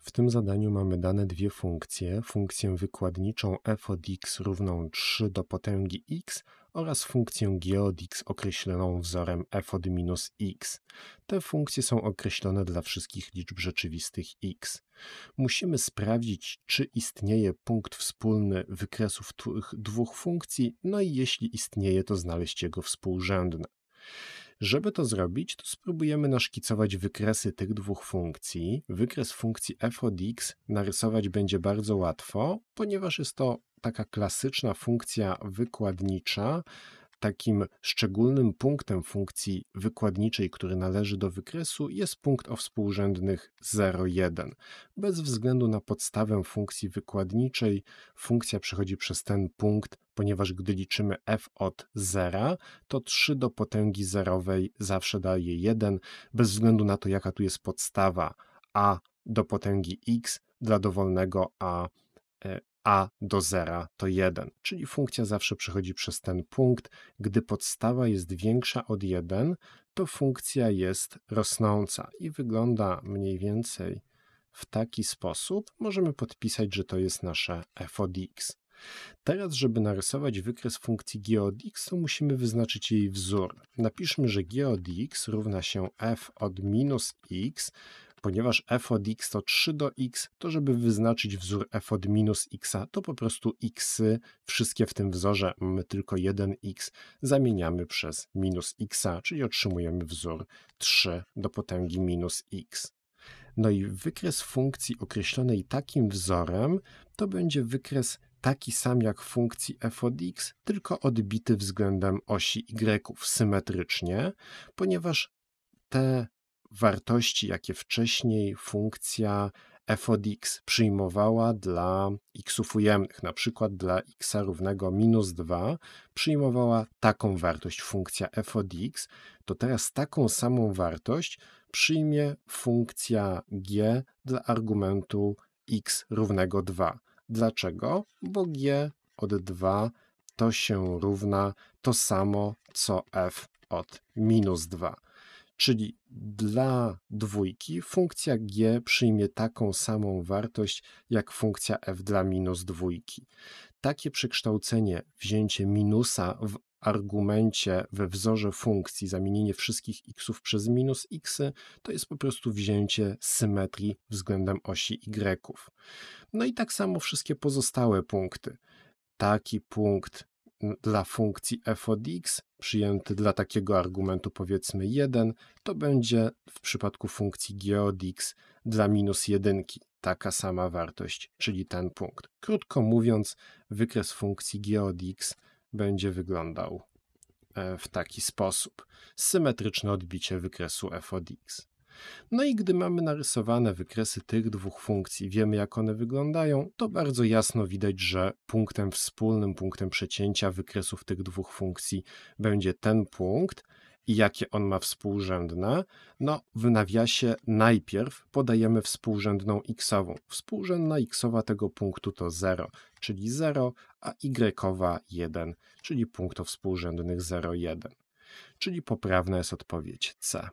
W tym zadaniu mamy dane dwie funkcje, funkcję wykładniczą f od x równą 3 do potęgi x oraz funkcję g od x określoną wzorem f od minus x. Te funkcje są określone dla wszystkich liczb rzeczywistych x. Musimy sprawdzić, czy istnieje punkt wspólny wykresów tych dwóch funkcji, no i jeśli istnieje, to znaleźć jego współrzędne. Żeby to zrobić, to spróbujemy naszkicować wykresy tych dwóch funkcji. Wykres funkcji f od x narysować będzie bardzo łatwo, ponieważ jest to taka klasyczna funkcja wykładnicza, takim szczególnym punktem funkcji wykładniczej, który należy do wykresu, jest punkt o współrzędnych 0,1. Bez względu na podstawę funkcji wykładniczej, funkcja przechodzi przez ten punkt ponieważ gdy liczymy f od zera, to 3 do potęgi zerowej zawsze daje 1, bez względu na to, jaka tu jest podstawa a do potęgi x dla dowolnego a e, a do zera to 1, czyli funkcja zawsze przechodzi przez ten punkt. Gdy podstawa jest większa od 1, to funkcja jest rosnąca i wygląda mniej więcej w taki sposób. Możemy podpisać, że to jest nasze f od x. Teraz, żeby narysować wykres funkcji g od x, to musimy wyznaczyć jej wzór. Napiszmy, że g od x równa się f od minus x, ponieważ f od x to 3 do x, to żeby wyznaczyć wzór f od minus x, to po prostu x, wszystkie w tym wzorze, mamy tylko 1x, zamieniamy przez minus x, czyli otrzymujemy wzór 3 do potęgi minus x. No i wykres funkcji określonej takim wzorem to będzie wykres taki sam jak funkcji f od x, tylko odbity względem osi y symetrycznie, ponieważ te wartości, jakie wcześniej funkcja f od x przyjmowała dla xów ujemnych, na przykład dla x równego minus 2, przyjmowała taką wartość funkcja f od x, to teraz taką samą wartość przyjmie funkcja g dla argumentu x równego 2. Dlaczego? Bo G od 2 to się równa to samo co f od minus 2. Czyli dla dwójki funkcja g przyjmie taką samą wartość jak funkcja f dla minus dwójki. Takie przekształcenie, wzięcie minusa w argumencie we wzorze funkcji zamienienie wszystkich xów przez minus xy, to jest po prostu wzięcie symetrii względem osi y. No i tak samo wszystkie pozostałe punkty. Taki punkt mm, dla funkcji f od x przyjęty dla takiego argumentu powiedzmy 1, to będzie w przypadku funkcji g od x dla minus 1 taka sama wartość, czyli ten punkt. Krótko mówiąc, wykres funkcji g od x będzie wyglądał e, w taki sposób. Symetryczne odbicie wykresu f od x. No i gdy mamy narysowane wykresy tych dwóch funkcji, wiemy jak one wyglądają, to bardzo jasno widać, że punktem wspólnym, punktem przecięcia wykresów tych dwóch funkcji będzie ten punkt, i jakie on ma współrzędne? No, w nawiasie najpierw podajemy współrzędną xową. Współrzędna xowa tego punktu to 0, czyli 0, a y 1, czyli punkt o współrzędnych 0,1. Czyli poprawna jest odpowiedź C.